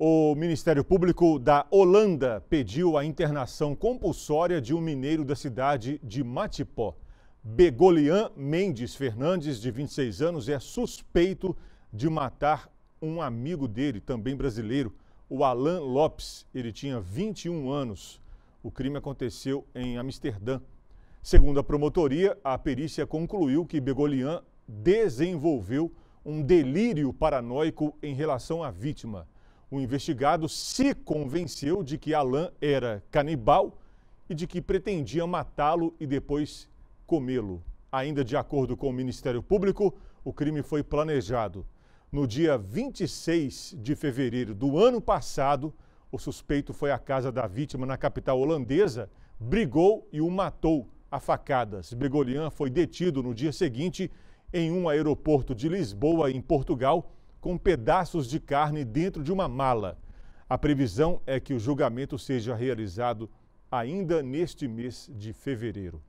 O Ministério Público da Holanda pediu a internação compulsória de um mineiro da cidade de Matipó. Begolian Mendes Fernandes, de 26 anos, é suspeito de matar um amigo dele, também brasileiro, o Alan Lopes. Ele tinha 21 anos. O crime aconteceu em Amsterdã. Segundo a promotoria, a perícia concluiu que Begolian desenvolveu um delírio paranoico em relação à vítima. O investigado se convenceu de que Alain era canibal e de que pretendia matá-lo e depois comê-lo. Ainda de acordo com o Ministério Público, o crime foi planejado. No dia 26 de fevereiro do ano passado, o suspeito foi à casa da vítima na capital holandesa, brigou e o matou a facadas. Begolian foi detido no dia seguinte em um aeroporto de Lisboa, em Portugal, com pedaços de carne dentro de uma mala. A previsão é que o julgamento seja realizado ainda neste mês de fevereiro.